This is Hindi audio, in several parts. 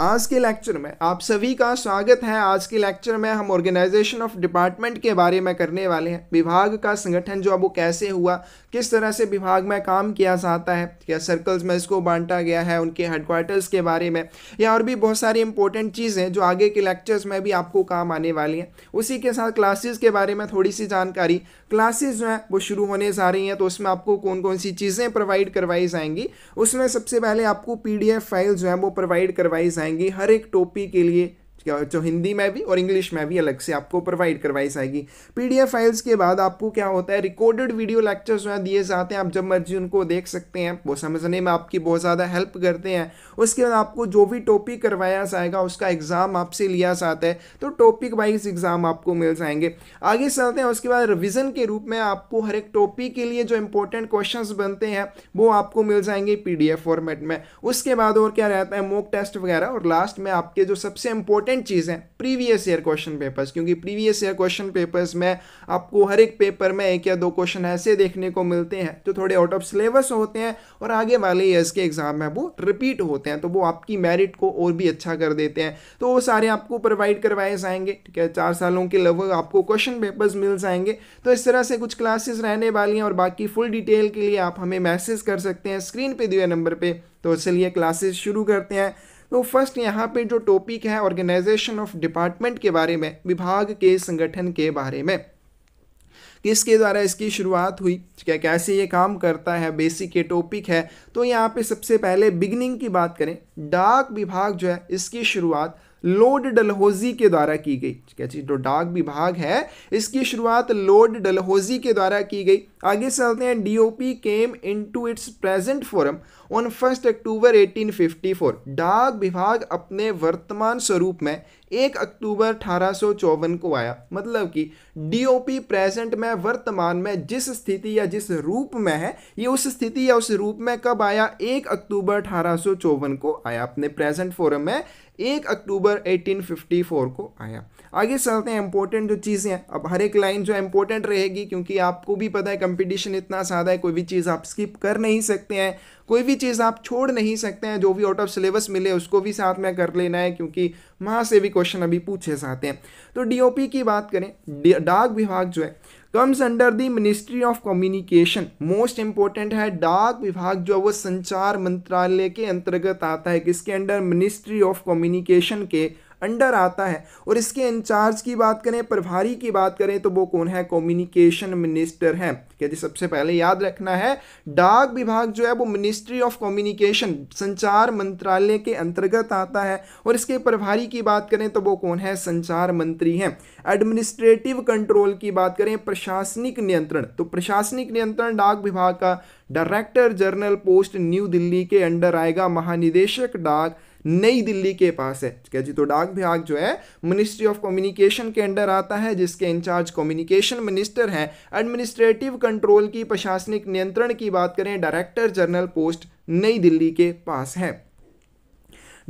आज के लेक्चर में आप सभी का स्वागत है आज के लेक्चर में हम ऑर्गेनाइजेशन ऑफ डिपार्टमेंट के बारे में करने वाले हैं विभाग का संगठन जो अब वो कैसे हुआ किस तरह से विभाग में काम किया जाता है क्या सर्कल्स में इसको बांटा गया है उनके हेडक्वार्टर्स के बारे में या और भी बहुत सारी इंपॉर्टेंट चीज़ें जो आगे के लेक्चर्स में भी आपको काम आने वाली हैं उसी के साथ क्लासेस के बारे में थोड़ी सी जानकारी क्लासेस जो हैं वो शुरू होने जा रही हैं तो उसमें आपको कौन कौन सी चीज़ें प्रोवाइड करवाई जाएंगी उसमें सबसे पहले आपको पी फाइल जो हैं वो प्रोवाइड करवाई जाएंगी हर एक टॉपिक के लिए जो हिंदी में भी और इंग्लिश में भी अलग से आपको प्रोवाइड करवाई जाएगी पीडीएफ फाइल्स के बाद आपको क्या होता है रिकॉर्डेड वीडियो लेक्चर्स वहाँ दिए जाते हैं आप जब मर्जी उनको देख सकते हैं वो समझने में आपकी बहुत ज़्यादा हेल्प करते हैं उसके बाद आपको जो भी टॉपिक करवाया जाएगा उसका एग्ज़ाम आपसे लिया जाता है तो टॉपिक वाइज एग्ज़ाम आपको मिल जाएंगे आगे चलते हैं उसके बाद रिविज़न के रूप में आपको हर एक टॉपिक के लिए जो इंपॉर्टेंट क्वेश्चन बनते हैं वो आपको मिल जाएंगे पी फॉर्मेट में उसके बाद और क्या रहता है मोक टेस्ट वगैरह और लास्ट में आपके जो सबसे इंपॉर्टेंट इंपॉर्टेंट चीज़ है प्रीवियस ईयर क्वेश्चन पेपर्स क्योंकि प्रीवियस ईयर क्वेश्चन पेपर्स में आपको हर एक पेपर में एक या दो क्वेश्चन ऐसे देखने को मिलते हैं जो थोड़े आउट ऑफ सिलेबस होते हैं और आगे वाले ईयर्स के एग्जाम में वो रिपीट होते हैं तो वो आपकी मेरिट को और भी अच्छा कर देते हैं तो वो सारे आपको प्रोवाइड करवाए जाएंगे ठीक है चार सालों के लगभग आपको क्वेश्चन पेपर्स मिल जाएंगे तो इस तरह से कुछ क्लासेस रहने वाली हैं और बाकी फुल डिटेल के लिए आप हमें मैसेज कर सकते हैं स्क्रीन पे दिए नंबर पे तो चलिए क्लासेस शुरू करते हैं तो फर्स्ट यहाँ पे जो टॉपिक है ऑर्गेनाइजेशन ऑफ डिपार्टमेंट के बारे में विभाग के संगठन के बारे में किसके द्वारा इसकी शुरुआत हुई क्या कैसे ये काम करता है बेसिक ये टॉपिक है तो यहाँ पे सबसे पहले बिगनिंग की बात करें डाक विभाग जो है इसकी शुरुआत लॉर्ड डलहौजी के द्वारा की गई ठीक जो डाक विभाग है इसकी शुरुआत लॉर्ड डलहौजी के द्वारा की गई आगे चलते हैं DOP came into its present form on first October 1854 डाक विभाग अपने वर्तमान स्वरूप में एक अक्टूबर अठारह को आया मतलब कि डीओपी प्रेजेंट में वर्तमान में जिस स्थिति या जिस रूप में है ये उस स्थिति या उस रूप में कब आया एक अक्टूबर अठारह को आया अपने प्रेजेंट फोरम में एक अक्टूबर 1854 को आया आगे चलते हैं इंपॉर्टेंट जो चीज़ें हैं अब हर एक लाइन जो इंपॉर्टेंट रहेगी क्योंकि आपको भी पता है कंपटीशन इतना ज़्यादा है कोई भी चीज़ आप स्किप कर नहीं सकते हैं कोई भी चीज़ आप छोड़ नहीं सकते हैं जो भी आउट ऑफ सिलेबस मिले उसको भी साथ में कर लेना है क्योंकि वहाँ से भी क्वेश्चन अभी पूछे जाते हैं तो डी की बात करें डाक विभाग जो है comes under the ministry of communication most important है डाक विभाग जो है वो संचार मंत्रालय के अंतर्गत आता है किसके अंडर मिनिस्ट्री ऑफ कम्युनिकेशन के अंडर आता है और इसके इंचार्ज की बात करें प्रभारी की बात करें तो वो कौन है कम्युनिकेशन मिनिस्टर है क्या जी सबसे पहले याद रखना है डाक विभाग जो है वो मिनिस्ट्री ऑफ कम्युनिकेशन संचार मंत्रालय के अंतर्गत आता है और इसके प्रभारी की बात करें तो वो कौन है संचार मंत्री है एडमिनिस्ट्रेटिव कंट्रोल की बात करें प्रशासनिक नियंत्रण तो प्रशासनिक नियंत्रण डाक विभाग का director general post new Delhi के अंडर आएगा महानिदेशक डाक नई दिल्ली के पास है ठीक है जी तो डाक विभाग जो है मिनिस्ट्री ऑफ कम्युनिकेशन के अंडर आता है जिसके इंचार्ज कम्युनिकेशन मिनिस्टर हैं एडमिनिस्ट्रेटिव कंट्रोल की प्रशासनिक नियंत्रण की बात करें डायरेक्टर जनरल पोस्ट नई दिल्ली के पास है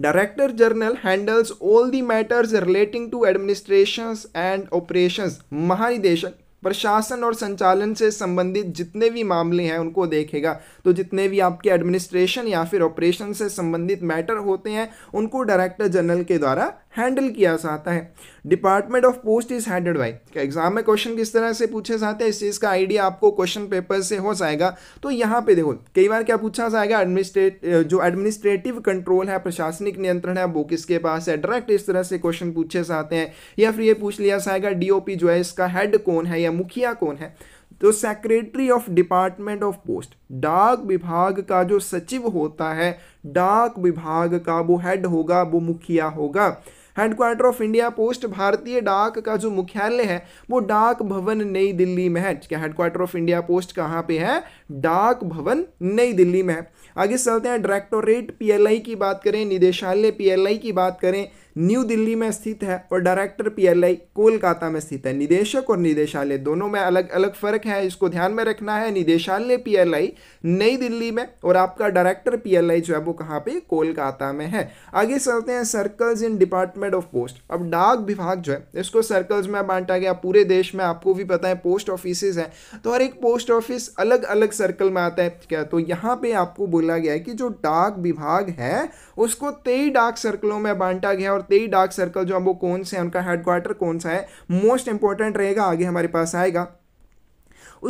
director general handles all the matters relating to administration and operation महानिदेशक प्रशासन और संचालन से संबंधित जितने भी मामले हैं उनको देखेगा तो जितने भी आपके एडमिनिस्ट्रेशन या फिर ऑपरेशन से संबंधित मैटर होते हैं उनको डायरेक्टर जनरल के द्वारा हैंडल किया जाता है department of post is handle by exam में क्वेश्चन किस तरह से पूछे जाते हैं इस चीज़ का आइडिया आपको क्वेश्चन पेपर से हो जाएगा तो यहाँ पे देखो कई बार क्या पूछा जाएगा एडमिनिस्ट्रेट जो एडमिनिस्ट्रेटिव कंट्रोल है प्रशासनिक नियंत्रण है वो किसके पास है डायरेक्ट इस तरह से क्वेश्चन पूछे जाते हैं या फिर ये पूछ लिया जाएगा डी जो है इसका हेड कौन है या मुखिया कौन है तो secretary of department of post डाक विभाग का जो सचिव होता है डाक विभाग का वो हेड होगा वो मुखिया होगा हेडक्वार्टर ऑफ इंडिया पोस्ट भारतीय डाक का जो मुख्यालय है वो डाक भवन नई दिल्ली में है क्या हेडक्वार्टर ऑफ इंडिया पोस्ट कहाँ पे है डाक भवन नई दिल्ली में है आगे चलते हैं डायरेक्टोरेट पीएलआई की बात करें निदेशालय पीएलआई की बात करें न्यू दिल्ली में स्थित है और डायरेक्टर पीएलआई कोलकाता में स्थित है निदेशक और निदेशालय दोनों में अलग अलग फ़र्क है इसको ध्यान में रखना है निदेशालय पीएलआई नई दिल्ली में और आपका डायरेक्टर पीएलआई जो है वो कहाँ पे कोलकाता में है आगे चलते हैं circles in department of post अब डाक विभाग जो है इसको सर्कल्स में बांटा गया पूरे देश में आपको भी पता है पोस्ट ऑफिस हैं तो हर एक पोस्ट ऑफिस अलग अलग सर्कल में आता है क्या तो यहाँ पे आपको बोला गया है कि जो डाक विभाग है उसको तेई डाक सर्कलों में बांटा गया और और तेई डार्क सर्कल जो हम वो कौन से हैं उनका हेडक्वार्टर कौन सा है मोस्ट इंपॉर्टेंट रहेगा आगे हमारे पास आएगा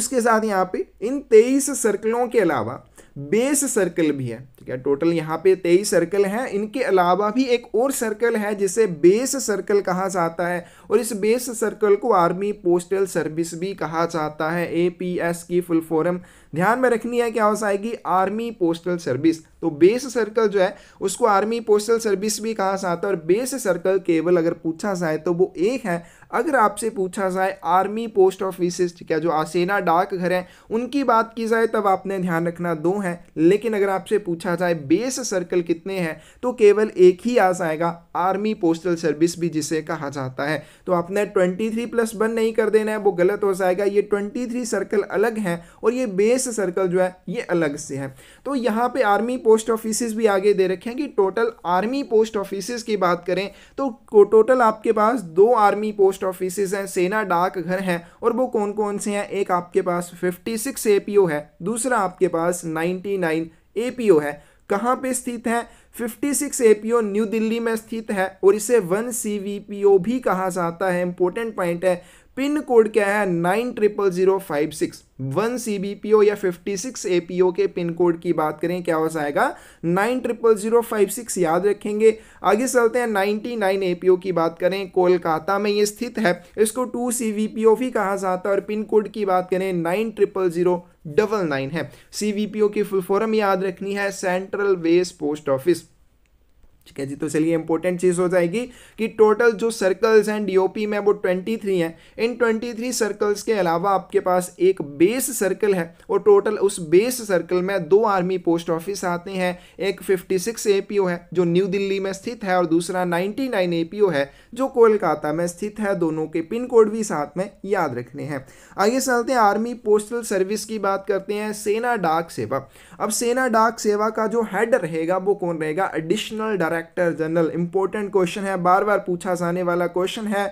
उसके साथ यहाँ पे इन तेईस सर्कलों के अलावा बेस सर्कल भी है ठीक है टोटल यहाँ पे तेईस सर्कल हैं इनके अलावा भी एक और सर्कल है जिसे बेस सर्कल कहा जाता है और इस बेस सर्कल को आर्मी पोस्टल सर्विस भी कहा जाता है ए पी एस की फुल फॉरम ध्यान में रखनी है क्या हो जाएगी आर्मी पोस्टल सर्विस तो बेस सर्कल जो है उसको आर्मी पोस्टल सर्विस भी कहा जाता है और बेस सर्कल केवल अगर पूछा जाए तो वो एक है अगर आपसे पूछा जाए आर्मी पोस्ट ऑफिस ठीक है जो सेना घर हैं उनकी बात की जाए तब आपने ध्यान रखना दो हैं लेकिन अगर आपसे पूछा जाए बेस सर्कल कितने हैं तो केवल एक ही आ जाएगा आर्मी पोस्टल सर्विस भी जिसे कहा जाता है तो आपने 23 प्लस वन नहीं कर देना है वो गलत हो जाएगा ये 23 सर्कल अलग हैं और ये बेस सर्कल जो है ये अलग से है तो यहाँ पे आर्मी पोस्ट ऑफिस भी आगे दे रखे हैं कि टोटल आर्मी पोस्ट ऑफिस की बात करें तो टोटल आपके पास दो आर्मी पोस्ट पोस्ट ऑफिसेज हैं सेना डाक घर हैं और वो कौन कौन से हैं एक आपके पास 56 एपीओ है दूसरा आपके पास 99 एपीओ है कहाँ पे स्थित है 56 एपीओ न्यू दिल्ली में स्थित है और इसे वन सी भी कहा जाता है इंपॉर्टेंट पॉइंट है पिन कोड क्या है nine triple zero five six one C B P O या fifty six A P O के पिन कोड की बात करें क्या हो जाएगा nine triple zero five six याद रखेंगे आगे चलते हैं ninety nine A P O की बात करें कोलकाता में ये स्थित है इसको two C V P O भी कहा जाता है और पिन कोड की बात करें nine triple zero double nine है सी वी पी ओ की फुल फॉर्म याद रखनी है सेंट्रल वेस्ट पोस्ट ऑफिस ठीक है जी तो चलिए इंपॉर्टेंट चीज़ हो जाएगी कि टोटल जो सर्कल्स हैं डीओपी में वो 23 हैं इन 23 सर्कल्स के अलावा आपके पास एक बेस सर्कल है और टोटल उस बेस सर्कल में दो आर्मी पोस्ट ऑफिस आते हैं एक 56 सिक्स है जो न्यू दिल्ली में स्थित है और दूसरा 99 नाइन है जो कोलकाता में स्थित है दोनों के पिन कोड भी साथ में याद रखने हैं आगे चलते हैं आर्मी पोस्टल सर्विस की बात करते हैं सेना डाक सेवा अब सेना डाक सेवा का जो हेड रहेगा वो कौन रहेगा additional director director general important question है बार बार पूछा जाने वाला क्वेश्चन है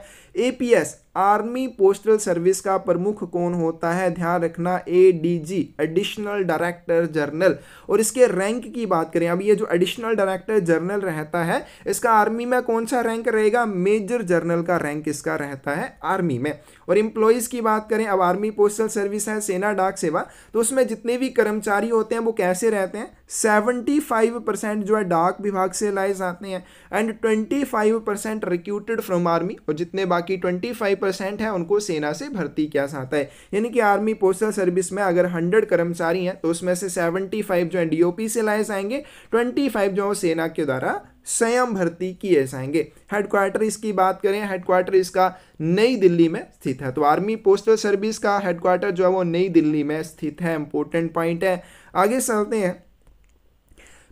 एपीएस आर्मी पोस्टल सर्विस का प्रमुख कौन होता है ध्यान रखना एडीजी एडिशनल डायरेक्टर जनरल और इसके रैंक की बात करें अब ये जो एडिशनल डायरेक्टर जनरल रहता है इसका आर्मी में कौन सा रैंक रहेगा मेजर जनरल का रैंक इसका रहता है आर्मी में और इम्प्लॉयज की बात करें अब आर्मी पोस्टल सर्विस है सेना डाक सेवा तो उसमें जितने भी कर्मचारी होते हैं वो कैसे रहते हैं सेवेंटी फाइव परसेंट जो है डाक विभाग से लाए जाते हैं and twenty five percent recruited from army और जितने बाकी बाकी ट्वेंटी फाइव परसेंट है उनको सेना से भर्ती किया जाता है यानी कि आर्मी पोस्टल सर्विस में अगर हंड्रेड कर्मचारी हैं तो उसमें से सेवेंटी फाइव जो है डीओपी से लाए जाएंगे ट्वेंटी फाइव जो सेना के द्वारा स्वयं भर्ती किए जाएंगे हेडक्वार्टर इसकी बात करें हेडक्वार्टर इसका नई दिल्ली में स्थित है तो आर्मी पोस्टल सर्विस का हेडक्वार्टर जो है वो नई दिल्ली में स्थित है इंपॉर्टेंट पॉइंट है आगे चलते हैं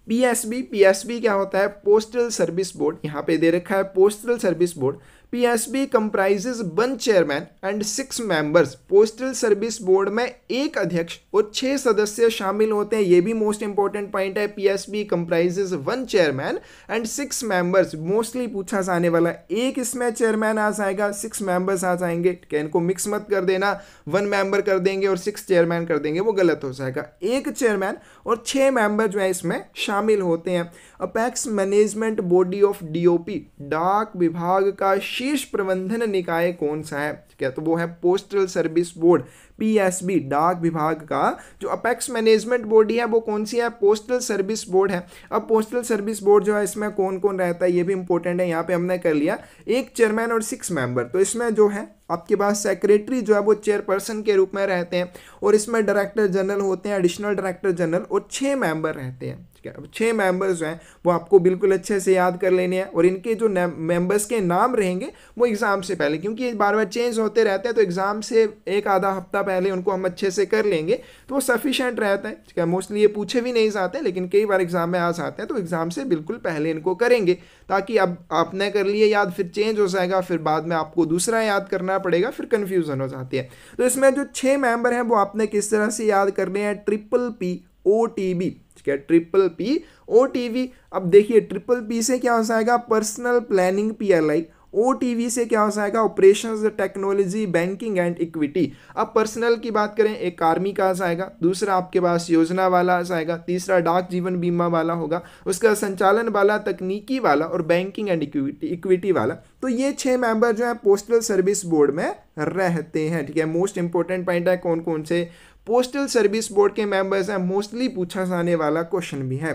पीएसबी पीएसबी क्या होता है पोस्टल सर्विस बोर्ड यहाँ पे दे रखा है postal service board PSB comprises one chairman and six members postal service board में एक अध्यक्ष और छह सदस्य शामिल होते हैं ये भी मोस्ट इंपॉर्टेंट पॉइंट है S B comprises one chairman and six members mostly पूछा जाने वाला एक इसमें चेयरमैन आ जाएगा सिक्स मेंबर्स आ जाएंगे इनको मिक्स मत कर देना वन मेंबर कर देंगे और सिक्स चेयरमैन कर देंगे वो गलत हो जाएगा एक चेयरमैन और छह मेंबर जो है इसमें शामिल होते हैं apex management body of DOP डाक विभाग का शीर्ष प्रबंधन निकाय कौन सा है ठीक है तो वो है पोस्टल सर्विस बोर्ड पीएसबी डाक विभाग का जो अपेक्स मैनेजमेंट बॉडी है वो कौन सी है पोस्टल सर्विस बोर्ड है अब पोस्टल सर्विस बोर्ड जो है इसमें कौन कौन रहता है ये भी इंपॉर्टेंट है यहाँ पे हमने कर लिया एक चेयरमैन और सिक्स मेंबर तो इसमें जो है आपके पास सेक्रेटरी जो है वो चेयरपर्सन के रूप में रहते हैं और इसमें डायरेक्टर जनरल होते हैं एडिशनल डायरेक्टर जनरल और छः मेंबर रहते हैं ठीक है अब छः मेंबर्स हैं वो आपको बिल्कुल अच्छे से याद कर लेने हैं और इनके जो मेंबर्स के नाम रहेंगे वो एग्ज़ाम से पहले क्योंकि बार बार चेंज होते रहते हैं तो एग्ज़ाम से एक आधा हफ्ता पहले उनको हम अच्छे से कर लेंगे तो वो सफिशेंट रहता है ठीक है मोस्टली ये पूछे भी नहीं जाते लेकिन कई बार एग्ज़ाम में आ जाते हैं तो एग्ज़ाम से बिल्कुल पहले इनको करेंगे ताकि अब आपने कर लिए याद फिर चेंज हो जाएगा फिर बाद में आपको दूसरा याद करना पड़ेगा फिर कन्फ्यूज़न हो जाती है तो इसमें जो छः मेम्बर हैं वो आपने किस तरह से याद करने हैं triple P O T B क्या triple P O T V अब देखिए ट्रिपल पी से क्या हो जाएगा personal planning P L I O से क्या हो जाएगा operation technology banking and equity अब पर्सनल की बात करें एक आर्मी का आ जाएगा दूसरा आपके पास योजना वाला आ जाएगा तीसरा डाक जीवन बीमा वाला होगा उसका संचालन वाला तकनीकी वाला और बैंकिंग एंड इक्विटी इक्विटी वाला तो ये छह मेंबर जो है पोस्टल सर्विस बोर्ड में रहते हैं ठीक है मोस्ट इंपॉर्टेंट पॉइंट है कौन कौन से पोस्टल सर्विस बोर्ड के मेंबर्स हैं मोस्टली पूछा जाने वाला क्वेश्चन भी है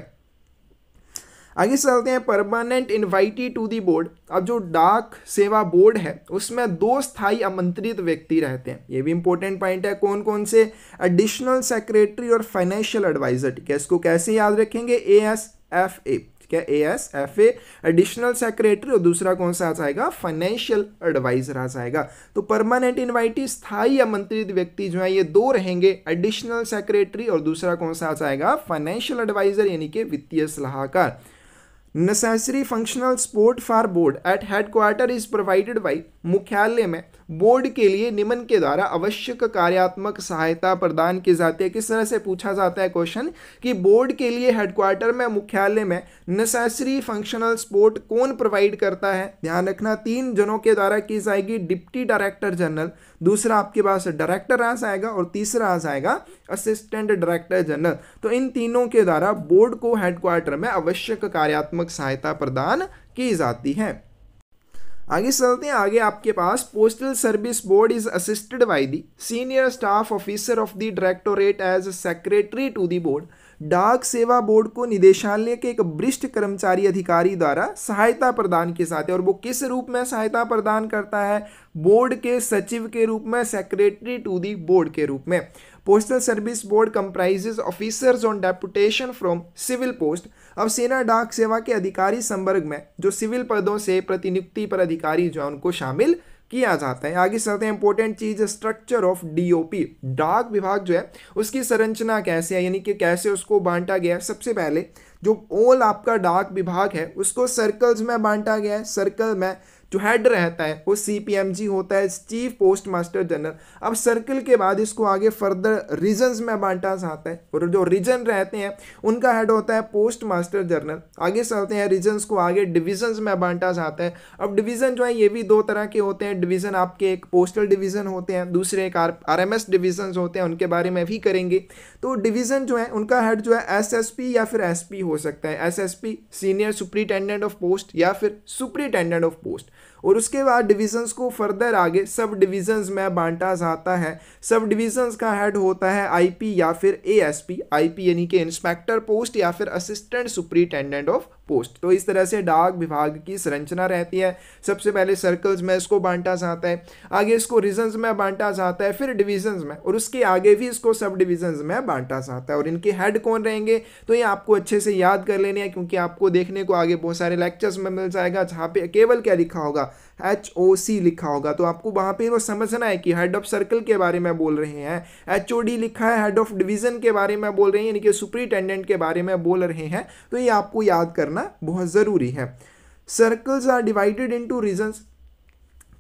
आगे चलते हैं permanent invitee to the board अब जो डाक सेवा बोर्ड है उसमें दो स्थाई आमंत्रित व्यक्ति रहते हैं ये भी इंपॉर्टेंट पॉइंट है कौन कौन से एडिशनल सेक्रेटरी और फाइनेंशियल एडवाइजर ठीक है इसको कैसे याद रखेंगे ए एस एफ ए क्या A S F A additional secretary और दूसरा कौन सा आ जाएगा फाइनेंशियल एडवाइजर आ जाएगा तो परमानेंट इन्वाइटी स्थायी आमंत्रित व्यक्ति जो है ये दो रहेंगे एडिशनल सेक्रेटरी और दूसरा कौन सा आ जाएगा फाइनेंशियल एडवाइजर यानी कि वित्तीय सलाहकार necessary functional support for board at headquarter is provided by मुख्यालय में बोर्ड के लिए निम्न के द्वारा आवश्यक कार्यात्मक सहायता प्रदान की जाती है किस तरह से पूछा जाता है क्वेश्चन कि बोर्ड के लिए हेडक्वार्टर में मुख्यालय में नेसेसरी फंक्शनल सपोर्ट कौन प्रोवाइड करता है ध्यान रखना तीन जनों के द्वारा की जाएगी डिप्टी डायरेक्टर जनरल दूसरा आपके पास डायरेक्टर आ जाएगा और तीसरा आ जाएगा असिस्टेंट डायरेक्टर जनरल तो इन तीनों के द्वारा बोर्ड को हेडक्वार्टर में आवश्यक कार्यात्मक सहायता प्रदान की जाती है आगे चलते हैं आगे आपके पास postal service board is assisted by the senior staff officer of the directorate as secretary to the board डाक सेवा बोर्ड को निदेशालय के एक वरिष्ठ कर्मचारी अधिकारी द्वारा सहायता प्रदान के साथ है और वो किस रूप में सहायता प्रदान करता है बोर्ड के सचिव के रूप में सेक्रेटरी टू दी बोर्ड के रूप में postal service board comprises officers on deputation from civil post अब सेना डाक सेवा के अधिकारी संवर्ग में जो सिविल पदों से प्रतिनियुक्ति पर अधिकारी जो है उनको शामिल किया जाता है आगे चलते हैं इंपॉर्टेंट चीज स्ट्रक्चर ऑफ डीओपी डाक विभाग जो है उसकी संरचना कैसे है यानी कि कैसे उसको बांटा गया है सबसे पहले जो ओल आपका डाक विभाग है उसको सर्कल्स में बांटा गया है सर्कल में जो हेड रहता है वो सी होता है चीफ पोस्ट मास्टर जनरल अब सर्कल के बाद इसको आगे फर्दर रीजन्स में बांटा जाता है और जो रीजन रहते हैं उनका हेड होता है पोस्ट मास्टर जनरल आगे चलते हैं रीजन्स को आगे डिविजन्स में बांटा जाता है अब डिवीज़न जो है ये भी दो तरह के होते हैं डिवीज़न आपके एक पोस्टल डिवीज़न होते हैं दूसरे एक आर एम डिवीज़न्स होते हैं उनके बारे में भी करेंगे तो डिवीज़न जो है उनका हेड जो है एस या फिर एस हो सकता है S senior superintendent of post या फिर सुपरिटेंडेंट ऑफ पोस्ट और उसके बाद डिविजन्स को फर्दर आगे सब डिविजन्स में बांटा जाता है सब डिविजन्स का हेड होता है आईपी या फिर एएसपी आईपी यानी कि इंस्पेक्टर पोस्ट या फिर असिस्टेंट सुप्रीटेंडेंट ऑफ पोस्ट तो इस तरह से डाक विभाग की संरचना रहती है सबसे पहले सर्कल्स में इसको बांटा जाता है आगे इसको रीजन्स में बांटा जाता है फिर डिविजन्स में और उसके आगे भी इसको सब डिविजन्स में बांटा जाता है और इनके हेड कौन रहेंगे तो ये आपको अच्छे से याद कर लेने हैं क्योंकि आपको देखने को आगे बहुत सारे लेक्चर्स में मिल जाएगा जहाँ पे केवल क्या लिखा होगा एच ओ सी लिखा होगा तो आपको वहां पे वो समझना है कि हेड ऑफ सर्कल के बारे में बोल रहे हैं एच ओ डी लिखा है हेड ऑफ डिवीज़न के बारे में बोल रहे हैं यानी कि सुपरिटेंडेंट के बारे में बोल रहे हैं तो ये आपको याद करना बहुत ज़रूरी है circles are divided into regions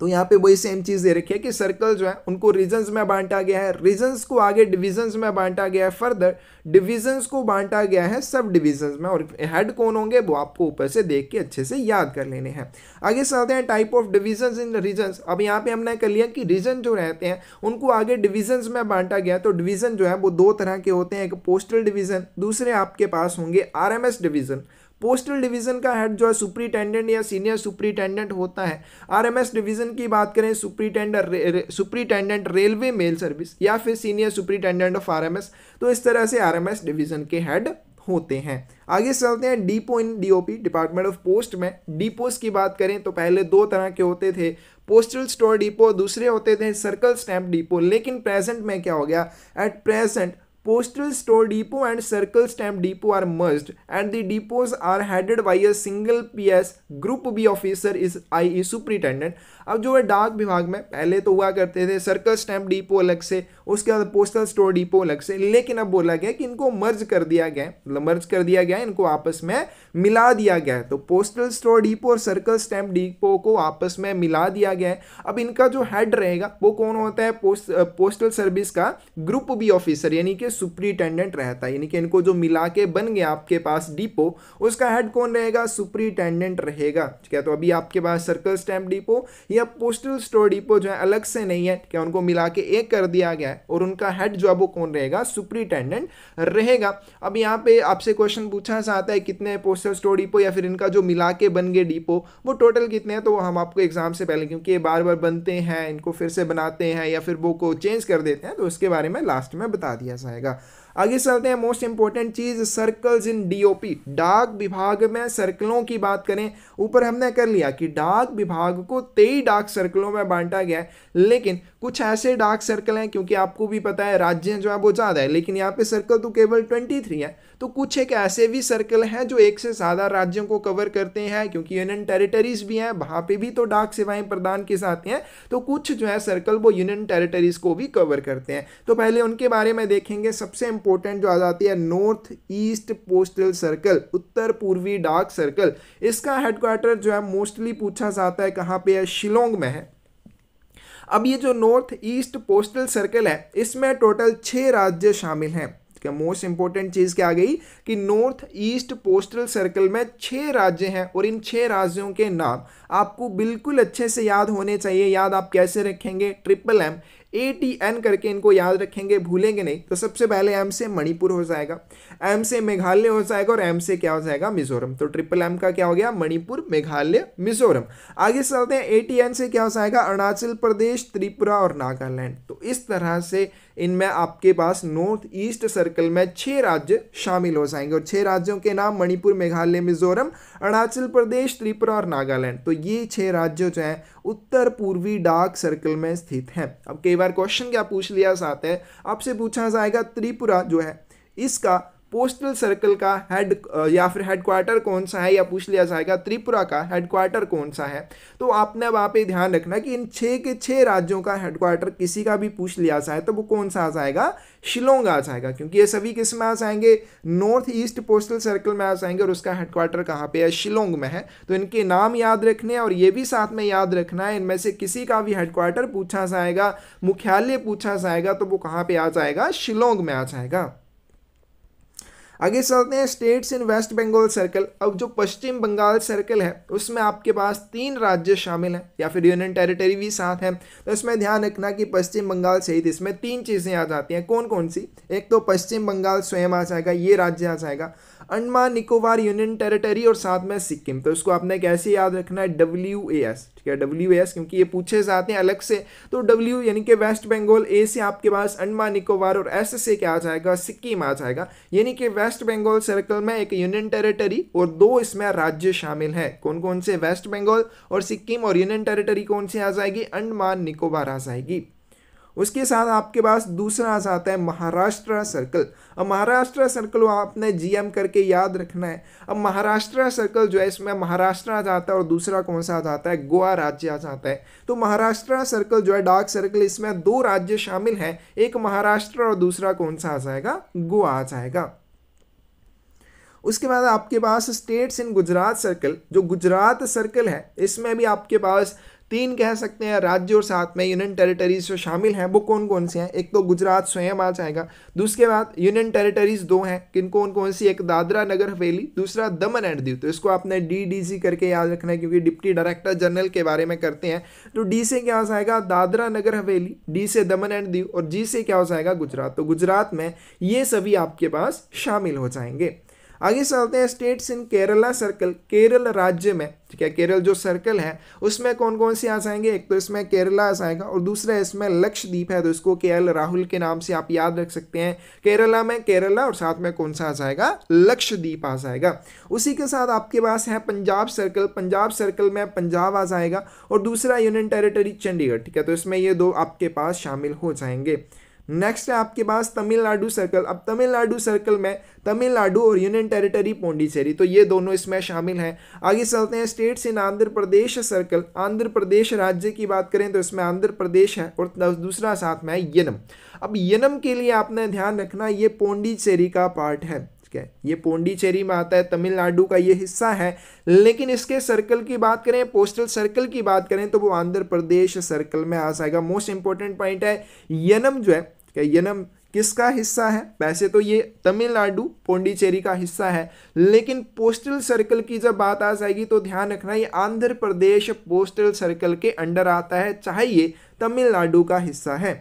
तो यहाँ पे वही सेम चीज़ दे रखी है कि सर्कल जो है उनको रीजन्स में बांटा गया है रीजन्स को आगे डिविजन्स में बांटा गया है फर्दर डिविजन्स को बांटा गया है सब डिविजन्स में और हेड कौन होंगे वो आपको ऊपर से देख के अच्छे से याद कर लेने हैं आगे से आते हैं type of divisions in regions अब यहाँ पे हमने कर लिया कि रीजन जो रहते हैं उनको आगे डिविजन्स में बांटा गया तो डिविजन जो है वो दो तरह के होते हैं एक पोस्टल डिवीज़न दूसरे आपके पास होंगे आर डिवीज़न पोस्टल डिवीजन का हेड जो है सुप्रीटेंडेंट या सीनियर सुप्रीटेंडेंट होता है आरएमएस डिवीजन की बात करें सुप्रीटेंडर रे, सुप्रीटेंडेंट रेलवे मेल सर्विस या फिर सीनियर सुप्रीटेंडेंट ऑफ आरएमएस तो इस तरह से आरएमएस डिवीजन के हेड होते हैं आगे चलते हैं depot in DOP department of post में डीपोस की बात करें तो पहले दो तरह के होते थे पोस्टल स्टोर डिपो दूसरे होते थे सर्कल स्टैम्प डिपो लेकिन प्रेजेंट में क्या हो गया at present Postal Store Depot and Circle Stamp Depot are merged and the depots are headed by a single PS Group B officer is IE Superintendent. अब जो है डाक विभाग में पहले तो हुआ करते थे सर्कल स्टैम्प डिपो अलग से उसके बाद पोस्टल स्टोर डिपो अलग से लेकिन अब बोला गया कि इनको मर्ज कर दिया गया मतलब मर्ज कर दिया गया इनको आपस में मिला दिया गया है तो पोस्टल स्टोर डिपो और सर्कल स्टैंप डिपो को आपस में मिला दिया गया है अब इनका जो हेड रहेगा वो कौन होता है पोस्ट पोस्टल सर्विस का ग्रुप बी ऑफिसर यानी कि सुप्रीटेंडेंट रहता है यानी कि इनको जो मिला के बन गया आपके पास डिपो उसका हेड कौन रहेगा सुप्रीटेंडेंट रहेगा ठीक है तो अभी आपके पास सर्कल स्टैम्प डिपो या यह पोस्टल स्टोर डिपो जो है अलग से नहीं है क्या उनको मिला के एक कर दिया गया है और उनका हेड जो है वो कौन रहेगा सुप्रिटेंडेंट रहेगा अब यहाँ पे आपसे क्वेश्चन पूछा जाता है कितने पोस्टल स्टोर डिपो या फिर इनका जो मिला के बन गए डिपो वो टोटल कितने हैं तो हम आपको एग्जाम से पहले क्योंकि ये बार बार बनते हैं इनको फिर से बनाते हैं या फिर वो को चेंज कर देते हैं तो उसके बारे में लास्ट में बता दिया जाएगा आगे चलते हैं मोस्ट इंपॉर्टेंट चीज़ सर्कल्स इन डीओपी डाक विभाग में सर्कलों की बात करें ऊपर हमने कर लिया कि डाक विभाग को तेई डाक सर्कलों में बांटा गया है लेकिन कुछ ऐसे डार्क सर्कल हैं क्योंकि आपको भी पता है राज्य जो है वो ज़्यादा है लेकिन यहाँ पे सर्कल तो केवल 23 है तो कुछ एक ऐसे भी सर्कल हैं जो एक से ज़्यादा राज्यों को कवर करते हैं क्योंकि यूनियन टेरिटरीज भी हैं वहाँ पे भी तो डाक सेवाएं प्रदान की जाती हैं तो कुछ जो है सर्कल वो यूनियन टेरिटरीज को भी कवर करते हैं तो पहले उनके बारे में देखेंगे सबसे इंपॉर्टेंट जो आ जाती है नॉर्थ ईस्ट पोस्टल सर्कल उत्तर पूर्वी डाक सर्कल इसका हेडक्वार्टर जो है मोस्टली पूछा जाता है कहाँ पे है शिलोंग में है अब ये जो नॉर्थ ईस्ट पोस्टल सर्कल है इसमें टोटल छः राज्य शामिल हैं क्या मोस्ट इंपॉर्टेंट चीज़ क्या आ गई कि नॉर्थ ईस्ट पोस्टल सर्कल में छह राज्य हैं और इन छह राज्यों के नाम आपको बिल्कुल अच्छे से याद होने चाहिए याद आप कैसे रखेंगे triple M A T N करके इनको याद रखेंगे भूलेंगे नहीं तो सबसे पहले एम से मणिपुर हो जाएगा एम से मेघालय हो जाएगा और एम से क्या हो जाएगा मिजोरम तो ट्रिपल एम का क्या हो गया मणिपुर मेघालय मिजोरम आगे चलते हैं ए टी एन से क्या हो जाएगा अरुणाचल प्रदेश त्रिपुरा और नागालैंड तो इस तरह से इनमें आपके पास नॉर्थ ईस्ट सर्कल में छह राज्य शामिल हो जाएंगे और छह राज्यों के नाम मणिपुर मेघालय मिजोरम अरुणाचल प्रदेश त्रिपुरा और नागालैंड तो ये छह राज्य जो हैं उत्तर पूर्वी डार्क सर्कल में स्थित हैं अब कई बार क्वेश्चन क्या पूछ लिया जाता है आपसे पूछा जाएगा त्रिपुरा जो है इसका पोस्टल सर्कल का हेड या फिर हेडक्वार्टर कौन सा है या पूछ लिया जाएगा त्रिपुरा का हेडक्वार्टर कौन सा है तो आपने वहाँ पे ध्यान रखना कि इन छः के छः राज्यों का हेडक्वार्टर किसी का भी पूछ लिया जाए तो वो कौन सा आ जाएगा शिलोंग आ जाएगा क्योंकि ये सभी किस में आ जाएंगे नॉर्थ ईस्ट पोस्टल सर्कल में आ जाएंगे और उसका हेडक्वार्टर कहाँ पे है शिलोंग में है तो इनके नाम याद रखने और ये भी साथ में याद रखना है इनमें से किसी का भी हेडक्वार्टर पूछा जाएगा मुख्यालय पूछा जाएगा तो वो कहाँ पर आ जाएगा शिलोंग में आ जाएगा आगे चलते हैं states in West Bengal circle अब जो पश्चिम बंगाल सर्कल है उसमें आपके पास तीन राज्य शामिल हैं या फिर यूनियन टेरिटरी भी साथ हैं तो इसमें ध्यान रखना कि पश्चिम बंगाल सहित इसमें तीन चीज़ें आ जाती हैं कौन कौन सी एक तो पश्चिम बंगाल स्वयं आ जाएगा ये राज्य आ जाएगा अंडमान निकोबार यूनियन टेरिटरी और साथ में सिक्किम तो इसको आपने कैसे याद रखना है डब्ल्यू ए एस ठीक है डब्ल्यू एस क्योंकि ये पूछे जाते हैं अलग से तो डब्ल्यू यानी कि वेस्ट बंगाल ए से आपके पास अंडमान निकोबार और एस से क्या आ जाएगा सिक्किम आ जाएगा यानी कि वेस्ट बंगाल सर्कल में एक यूनियन टेरेटरी और दो इसमें राज्य शामिल है कौन कौन से वेस्ट बंगाल और सिक्किम और यूनियन टेरेटरी कौन सी आ जाएगी अंडमान निकोबार आ जाएगी उसके साथ आपके पास दूसरा आ जाता है महाराष्ट्र सर्कल अब महाराष्ट्र सर्कल आपने जीएम करके याद रखना है अब महाराष्ट्र सर्कल जो है इसमें महाराष्ट्र आ जाता है और दूसरा कौन सा आ जाता है गोवा राज्य आ जाता है तो महाराष्ट्र सर्कल जो है डार्क सर्कल इसमें दो राज्य शामिल हैं एक महाराष्ट्र और दूसरा कौन सा आ जाएगा गोवा आ जाएगा उसके बाद आपके पास स्टेट्स इन गुजरात सर्कल जो गुजरात सर्कल है इसमें भी आपके पास तीन कह सकते हैं राज्य और साथ में यूनियन टेरिटरीज जो शामिल हैं वो कौन कौन से हैं एक तो गुजरात स्वयं आ जाएगा दूसरे बाद यूनियन टेरिटरीज दो हैं किन कौन कौन सी एक दादरा नगर हवेली दूसरा दमन एंड दीव तो इसको आपने डी डी सी करके याद रखना है क्योंकि डिप्टी डायरेक्टर जनरल के बारे में करते हैं तो डी से क्या हो जाएगा दादरा नगर हवेली डी से दमन एंड दीव और जी से क्या हो जाएगा गुजरात तो गुजरात में ये सभी आपके पास शामिल हो जाएंगे आगे चलते हैं states in Kerala circle Kerala राज्य में ठीक है केरल जो सर्कल है उसमें कौन कौन से आ जाएंगे एक तो इसमें केरला आ जाएगा और दूसरा इसमें लक्षद्वीप है तो इसको के एल राहुल के नाम से आप याद रख सकते हैं केरला में केरला और साथ में कौन सा आ जाएगा लक्षद्वीप आ जाएगा उसी के साथ आपके पास है पंजाब सर्कल पंजाब सर्कल में पंजाब आ जाएगा और दूसरा यूनियन टेरिटरी चंडीगढ़ ठीक है तो इसमें ये दो आपके पास शामिल हो जाएंगे नेक्स्ट है आपके पास तमिलनाडु सर्कल अब तमिलनाडु सर्कल में तमिलनाडु और यूनियन टेरिटरी पौंडीचेरी तो ये दोनों इसमें शामिल हैं आगे चलते हैं states in Andhra Pradesh circle Andhra Pradesh राज्य की बात करें तो इसमें आंध्र प्रदेश है और दूसरा साथ में है यनम अब यनम के लिए आपने ध्यान रखना ये पौंडीचेरी का पार्ट है ठीक है ये पोंडीचेरी में आता है तमिलनाडु का ये हिस्सा है लेकिन इसके सर्कल की बात करें पोस्टल सर्कल की बात करें तो वो आंध्र प्रदेश सर्कल में आ जाएगा मोस्ट इंपॉर्टेंट पॉइंट है यनम जो है यनम किसका हिस्सा है वैसे तो ये तमिलनाडु पोंडीचेरी का हिस्सा है लेकिन पोस्टल सर्कल की जब बात आ जाएगी तो ध्यान रखना ये आंध्र प्रदेश पोस्टल सर्कल के अंडर आता है चाहे ये तमिलनाडु का हिस्सा है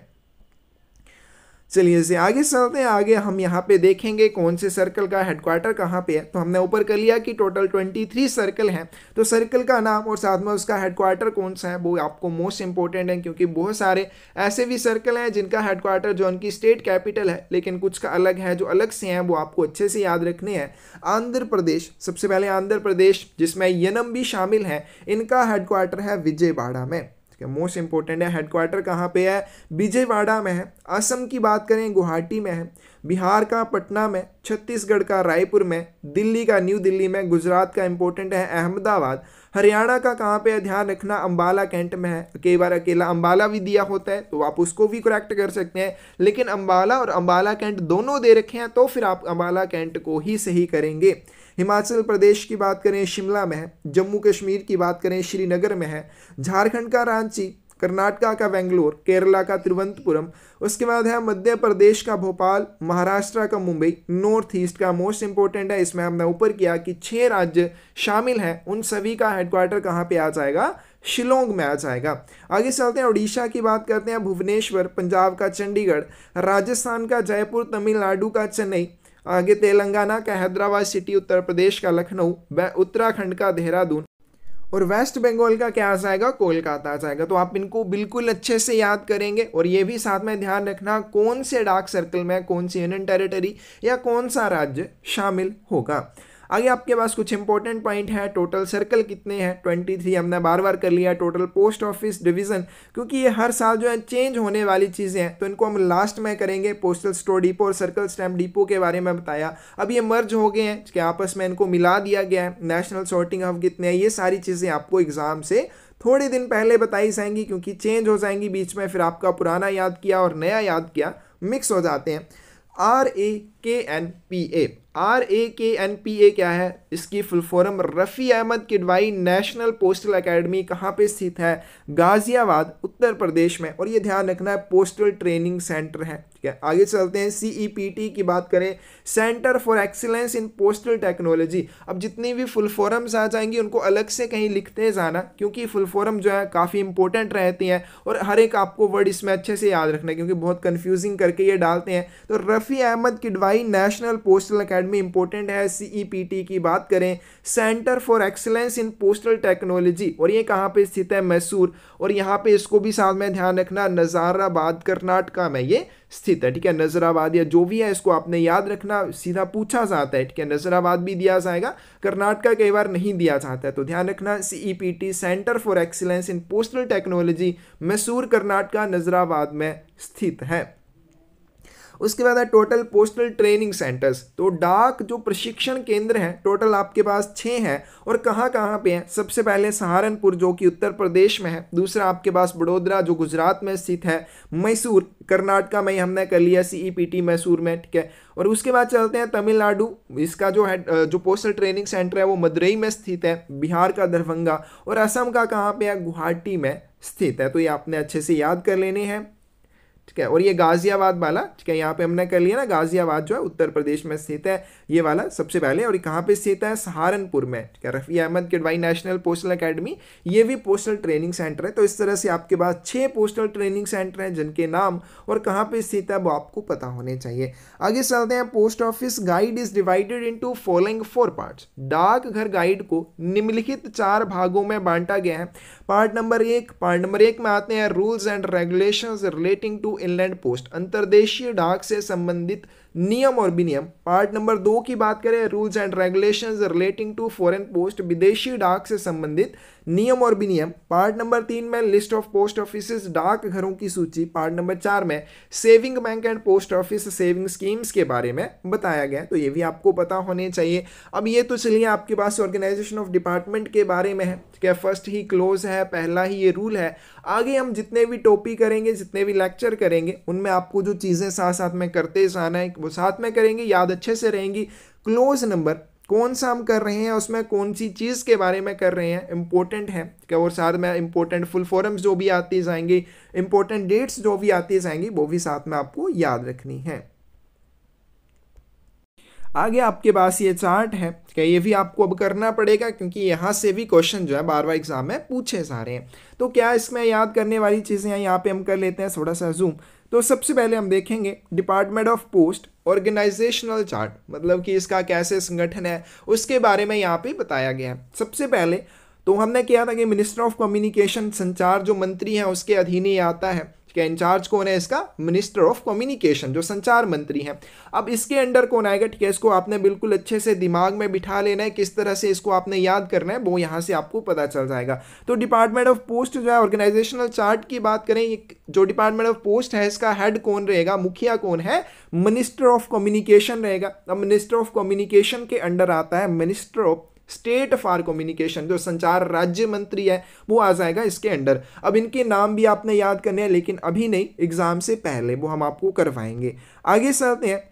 चलिए इसे आगे चलते हैं आगे हम यहाँ पे देखेंगे कौन से सर्कल का हेडक्वार्टर कहाँ पे है तो हमने ऊपर कर लिया कि टोटल ट्वेंटी थ्री सर्कल हैं तो सर्कल का नाम और साथ में उसका हेडक्वार्टर कौन सा है वो आपको मोस्ट इंपॉर्टेंट है क्योंकि बहुत सारे ऐसे भी सर्कल हैं जिनका हेडक्वार्टर जो उनकी स्टेट कैपिटल है लेकिन कुछ का अलग है जो अलग से हैं वो आपको अच्छे से याद रखने हैं आंध्र प्रदेश सबसे पहले आंध्र प्रदेश जिसमें यनम भी शामिल है इनका हेडक्वार्टर है विजयवाड़ा में ठीक है मोस्ट इंपॉर्टेंट है हेडक्वार्टर कहाँ पे है विजयवाड़ा में है असम की बात करें गुवाहाटी में है बिहार का पटना में छत्तीसगढ़ का रायपुर में दिल्ली का न्यू दिल्ली में गुजरात का इंपॉर्टेंट है अहमदाबाद हरियाणा का कहाँ पे है ध्यान रखना अंबाला कैंट में है कई बार अकेला अंबाला भी दिया होता है तो आप उसको भी करेक्ट कर सकते हैं लेकिन अंबाला और अंबाला कैंट दोनों दे रखे हैं तो फिर आप अंबाला कैंट को ही सही करेंगे हिमाचल प्रदेश की बात करें शिमला में है जम्मू कश्मीर की बात करें श्रीनगर में है झारखंड का रांची कर्नाटका का बेंगलोर केरला का तिरुवनंतपुरम उसके बाद है मध्य प्रदेश का भोपाल महाराष्ट्र का मुंबई नॉर्थ ईस्ट का मोस्ट इंपॉर्टेंट है इसमें हमने ऊपर किया कि छः राज्य शामिल हैं उन सभी का हेडक्वार्टर कहाँ पे आ जाएगा शिलोंग में आ जाएगा आगे चलते हैं उड़ीसा की बात करते हैं भुवनेश्वर पंजाब का चंडीगढ़ राजस्थान का जयपुर तमिलनाडु का चेन्नई आगे तेलंगाना का हैदराबाद सिटी उत्तर प्रदेश का लखनऊ व उत्तराखंड का देहरादून और वेस्ट बंगाल का क्या आ जाएगा कोलकाता आ जाएगा तो आप इनको बिल्कुल अच्छे से याद करेंगे और ये भी साथ में ध्यान रखना कौन से डार्क सर्कल में कौन सी यूनियन टेरिटरी या कौन सा राज्य शामिल होगा आगे आपके पास कुछ इंपॉर्टेंट पॉइंट है टोटल सर्कल कितने हैं ट्वेंटी थ्री हमने बार बार कर लिया टोटल पोस्ट ऑफिस डिवीज़न क्योंकि ये हर साल जो है चेंज होने वाली चीज़ें हैं तो इनको हम लास्ट में करेंगे पोस्टल स्टोर डिपो और सर्कल स्टैम्प डिपो के बारे में बताया अब ये मर्ज हो गए हैं कि आपस में इनको मिला दिया गया है नेशनल सॉर्टिंग हब कितने हैं ये सारी चीज़ें आपको एग्ज़ाम से थोड़े दिन पहले बताई जाएंगी क्योंकि चेंज हो जाएंगी बीच में फिर आपका पुराना याद किया और नया याद किया मिक्स हो जाते हैं R A K N P A R A K N P A क्या है इसकी full form Rafi Ahmed Kidwai national postal academy कहाँ पे स्थित है गाज़ियाबाद उत्तर प्रदेश में और ये ध्यान रखना है पोस्टल ट्रेनिंग सेंटर है ठीक है आगे चलते हैं सी ई पी टी की बात करें centre for excellence in postal technology अब जितनी भी फुल फॉर्म्स आ जाएंगी उनको अलग से कहीं लिखते जाना क्योंकि फुल फॉर्म जो है काफ़ी इंपॉर्टेंट रहती हैं और हर एक आपको वर्ड इसमें अच्छे से याद रखना है क्योंकि बहुत कन्फ्यूजिंग करके ये डालते हैं तो Rafi Ahmed Kidwai national postal academy academy important है सी e की बात करें centre for excellence in postal technology और ये कहाँ पे स्थित है मैसूर और यहाँ पे इसको भी साथ में ध्यान रखना नज़ाराबाद कर्नाटका में ये स्थित है ठीक है नजराबाद या जो भी है इसको आपने याद रखना सीधा पूछा जाता है ठीक है नजराबाद भी दिया जाएगा कर्नाटका कई बार नहीं दिया जाता है तो ध्यान रखना C centre for excellence in postal technology Mysore Karnataka Nazarbad में स्थित है उसके बाद है टोटल पोस्टल ट्रेनिंग सेंटर्स तो डाक जो प्रशिक्षण केंद्र हैं टोटल आपके पास छः हैं और कहाँ कहाँ पे हैं सबसे पहले सहारनपुर जो कि उत्तर प्रदेश में है दूसरा आपके पास बड़ोदरा जो गुजरात में स्थित है मैसूर कर्नाटका में ही हमने कर लिया C E P T Mysore में ठीक है और उसके बाद चलते हैं तमिलनाडु इसका जो है जो पोस्टल ट्रेनिंग सेंटर है वो मदुरई में स्थित है बिहार का दरभंगा और असम का कहाँ पे है गुवाहाटी में स्थित है तो ये आपने अच्छे से याद कर लेने हैं ठीक है और ये गाज़ियाबाद वाला ठीक है यहाँ पे हमने कर लिया ना गाज़ियाबाद जो है उत्तर प्रदेश में स्थित है ये वाला सबसे पहले और कहाँ पे स्थित है सहारनपुर में ठीक है Rafi Ahmed Kidwai national postal academy ये भी पोस्टल ट्रेनिंग सेंटर है तो इस तरह से आपके पास छः पोस्टल ट्रेनिंग सेंटर हैं जिनके नाम और कहाँ पर स्थित है वो आपको पता होने चाहिए आगे चलते हैं post office guide is divided in following four parts डाकघर गाइड को निम्नलिखित चार भागों में बांटा गया है पार्ट नंबर एक पार्ट नंबर एक में आते हैं rules and regulation relating to inland post अंतर्देशीय डाक से संबंधित नियम और विनियम पार्ट नंबर दो की बात करें rules and regulations relating to foreign post विदेशी डाक से संबंधित नियम और विनियम पार्ट नंबर तीन में लिस्ट ऑफ पोस्ट ऑफिस डाक घरों की सूची पार्ट नंबर चार में saving bank and post office saving schemes के बारे में बताया गया तो ये भी आपको पता होने चाहिए अब ये तो चलिए आपके पास ऑर्गेनाइजेशन ऑफ डिपार्टमेंट के बारे में है क्या फर्स्ट ही क्लोज है पहला ही ये रूल है आगे हम जितने भी टॉपिक करेंगे जितने भी लेक्चर करेंगे उनमें आपको जो चीज़ें साथ साथ में करते जाना है वो साथ में करेंगे याद अच्छे से रहेंगी क्लोज नंबर कौन सा हम कर रहे हैं उसमें कौन सी चीज़ के बारे में कर रहे हैं इंपॉर्टेंट है क्या और साथ में इंपॉर्टेंट फुल फॉरम्स जो भी आती जाएंगी इंपॉर्टेंट डेट्स जो भी आती जाएंगी वो भी साथ में आपको याद रखनी है आगे आपके पास ये चार्ट है क्या ये भी आपको अब करना पड़ेगा क्योंकि यहाँ से भी क्वेश्चन जो है बार बार एग्जाम में पूछे जा रहे हैं तो क्या इसमें याद करने वाली चीज़ें हैं यहाँ पे हम कर लेते हैं थोड़ा सा जूम तो सबसे पहले हम देखेंगे department of post organisational chart मतलब कि इसका कैसे संगठन है उसके बारे में यहाँ पे बताया गया है सबसे पहले तो हमने किया था कि मिनिस्टर ऑफ कम्युनिकेशन संचार जो मंत्री हैं उसके अधीन ही आता है ठीक है इंचार्ज कौन है इसका मिनिस्टर ऑफ कम्युनिकेशन जो संचार मंत्री हैं अब इसके अंडर कौन आएगा ठीक है इसको आपने बिल्कुल अच्छे से दिमाग में बिठा लेना है किस तरह से इसको आपने याद करना है वो यहाँ से आपको पता चल जाएगा तो डिपार्टमेंट ऑफ पोस्ट जो है ऑर्गेनाइजेशनल चार्ट की बात करें जो डिपार्टमेंट ऑफ पोस्ट है इसका हेड कौन रहेगा मुखिया कौन है मिनिस्टर ऑफ कम्युनिकेशन रहेगा अब मिनिस्टर ऑफ कम्युनिकेशन के अंडर आता है minister of state for communication जो संचार राज्य मंत्री है वो आ जाएगा इसके अंडर अब इनके नाम भी आपने याद करने हैं लेकिन अभी नहीं एग्जाम से पहले वो हम आपको करवाएंगे आगे चलते हैं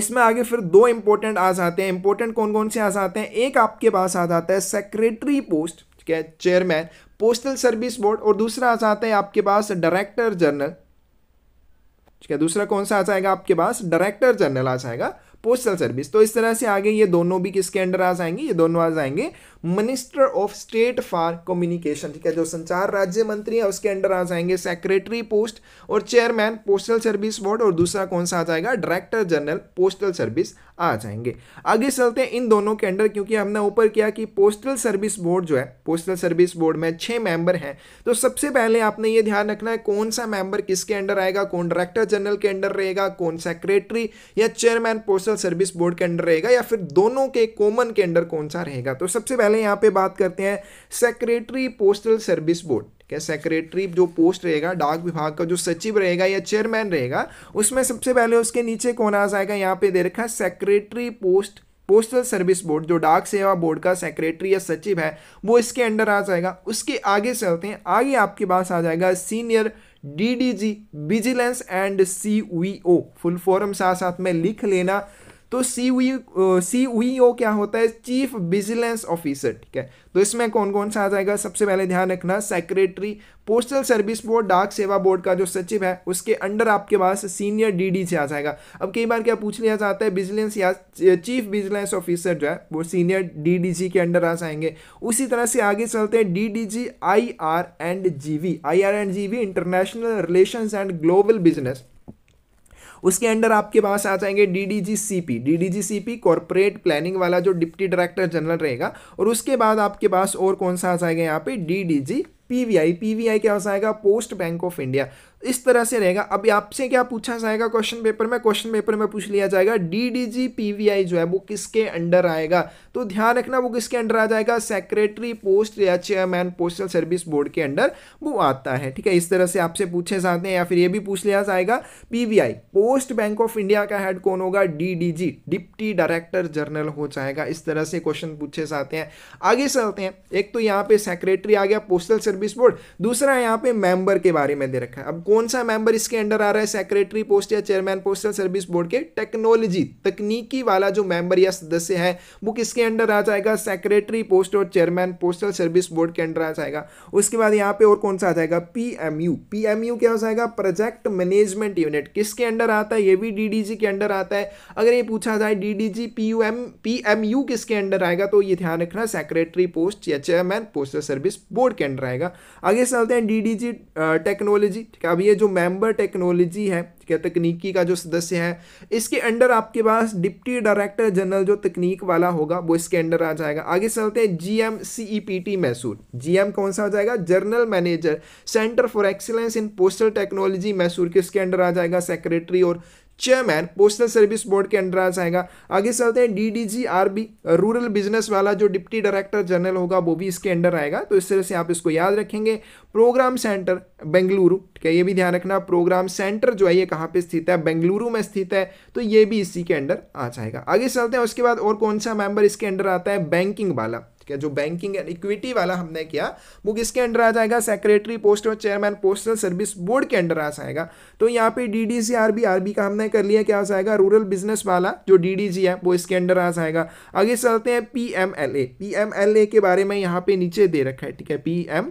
इसमें आगे फिर दो इंपॉर्टेंट आ जाते हैं इंपॉर्टेंट कौन कौन से आ जाते हैं एक आपके पास आ जाता है सेक्रेटरी पोस्ट ठीक है चेयरमैन पोस्टल सर्विस बोर्ड और दूसरा आ जाता है आपके पास डायरेक्टर जनरल ठीक है दूसरा कौन सा आ जाएगा आपके पास डायरेक्टर जनरल आ जाएगा पोस्टल सर्विस तो इस तरह से आगे ये दोनों भी किसके अंडर आ जाएंगे ये दोनों आ जाएंगे minister of state for communication ठीक है जो संचार राज्य मंत्री है उसके अंडर आ जाएंगे सेक्रेटरी पोस्ट और चेयरमैन पोस्टल सर्विस बोर्ड और दूसरा कौन सा आ जाएगा डायरेक्टर जनरल पोस्टल सर्विस आ जाएंगे आगे चलते हैं इन दोनों के अंडर क्योंकि हमने ऊपर किया कि पोस्टल सर्विस बोर्ड जो है पोस्टल सर्विस बोर्ड में छह मेंबर हैं तो सबसे पहले आपने ये ध्यान रखना है कौन सा मेंबर किसके अंडर आएगा कौन डायरेक्टर जनरल के अंडर रहेगा कौन सेक्रेटरी या चेयरमैन पोस्टल सर्विस बोर्ड के अंडर रहेगा या फिर दोनों के कॉमन के अंडर कौन सा रहेगा तो सबसे पहले पहले यहाँ पे बात करते हैं सेक्रेटरी पोस्टल सर्विस बोर्ड क्या सेक्रेटरी जो पोस्ट रहेगा डाक विभाग का जो सचिव रहेगा या चेयरमैन रहेगा उसमें सबसे पहले उसके नीचे कौन आ जाएगा यहाँ पे दे रखा है secretary post postal service board जो डाक सेवा बोर्ड का सेक्रेटरी या सचिव है वो इसके अंडर आ जाएगा उसके आगे चलते हैं आगे आपके पास आ जाएगा senior DDG vigilance and CVO full form साथ साथ में लिख लेना तो सी सी ओ क्या होता है चीफ विजिलेंस ऑफिसर ठीक है तो इसमें कौन कौन सा आ जाएगा सबसे पहले ध्यान रखना सेक्रेटरी पोस्टल सर्विस बोर्ड डाक सेवा बोर्ड का जो सचिव है उसके अंडर आपके पास सीनियर डीडी से आ जाएगा अब कई बार क्या पूछ लिया जाता है विजिलेंस या चीफ विजिलेंस ऑफिसर जो है वो सीनियर डीडीजी के अंडर आ जाएंगे उसी तरह से आगे चलते हैं DDG IR and GV IR and GV international relations and global business उसके अंडर आपके पास आ जाएंगे डीडीजीसीपी डीडीजीसीपी कॉरपोरेट प्लानिंग वाला जो डिप्टी डायरेक्टर जनरल रहेगा और उसके बाद आपके पास और कौन सा आ जाएगा यहाँ पे डीडीजी पीवीआई पीवीआई क्या हो जाएगा पोस्ट बैंक ऑफ इंडिया इस तरह से रहेगा अभी आपसे क्या पूछा जाएगा क्वेश्चन पेपर में क्वेश्चन पेपर में पूछ लिया जाएगा D D G P V I जो है वो किसके अंडर आएगा तो ध्यान रखना वो किसके अंडर आ जाएगा सेक्रेटरी पोस्ट या चेयरमैन पोस्टल सर्विस बोर्ड के अंडर वो आता है ठीक है इस तरह से आपसे पूछे जाते हैं या फिर ये भी पूछ लिया जाएगा P post bank of India का हेड कौन होगा डी डिप्टी डायरेक्टर जनरल हो जाएगा इस तरह से क्वेश्चन पूछे जाते हैं आगे चलते हैं एक तो यहाँ पे सेक्रेटरी आ गया पोस्टल सर्विस बोर्ड दूसरा यहाँ पे मेंबर के बारे में दे रखा है अब कौन सा मेंबर इसके अंडर आ रहा है सेक्रेटरी पोस्ट या चेयरमैन पोस्टल सर्विस बोर्ड के टेक्नोलॉजी तकनीकी वाला जो मेंबर या सदस्य है वो किसके अंडर आ जाएगा सेक्रेटरी पोस्ट और चेयरमैन पोस्टल सर्विस बोर्ड के अंडर आ जाएगा उसके बाद यहाँ पे और कौन सा आ जाएगा पीएमयू पीएमयू क्या हो जाएगा प्रोजेक्ट मैनेजमेंट यूनिट किसके अंडर आता है ये भी डीडीजी के अंडर आता है अगर ये पूछा जाए डीडीजी पीयूएम पीएमयू किसके अंडर आएगा तो ये ध्यान रखना सेक्रेटरी पोस्ट या चेयरमैन पोस्टल सर्विस बोर्ड के अंडर आएगा आगे चलते हैं डीडीजी टेक्नोलॉजी ठीक है अभी ये जो मेंबर टेक्नोलॉजी है क्या तकनीकी का जो सदस्य है इसके अंडर आपके पास डिप्टी डायरेक्टर जनरल जो तकनीक वाला होगा वो इसके अंडर आ जाएगा आगे चलते हैं G M C E P T Mysore G M कौन सा हो जाएगा general manager centre for excellence in postal technology Mysore किसके अंडर आ जाएगा सेक्रेटरी और चेयरमैन पोस्टल सर्विस बोर्ड के अंडर आ जाएगा आगे चलते हैं डीडीजीआरबी रूरल बिजनेस वाला जो डिप्टी डायरेक्टर जनरल होगा वो भी इसके अंडर आएगा तो इस तरह से आप इसको याद रखेंगे प्रोग्राम सेंटर बेंगलुरु ठीक है ये भी ध्यान रखना प्रोग्राम सेंटर जो है ये कहाँ पे स्थित है बेंगलुरु में स्थित है तो ये भी इसी के अंडर आ जाएगा आगे चलते हैं उसके बाद और कौन सा मेंबर इसके अंडर आता है बैंकिंग वाला ठीक है जो बैंकिंग एंड इक्विटी वाला हमने किया वो किसके अंडर आ जाएगा सेक्रेटरी पोस्ट और चेयरमैन पोस्टल सर्विस बोर्ड के अंडर आ जाएगा तो यहाँ पे D D C R B R B का हमने कर लिया क्या हो जाएगा रूरल बिजनेस वाला जो डी डी जी है वो इसके अंडर आ जाएगा आगे चलते हैं P M L A P M L A के बारे में यहाँ पे नीचे दे रखा है ठीक है पी एम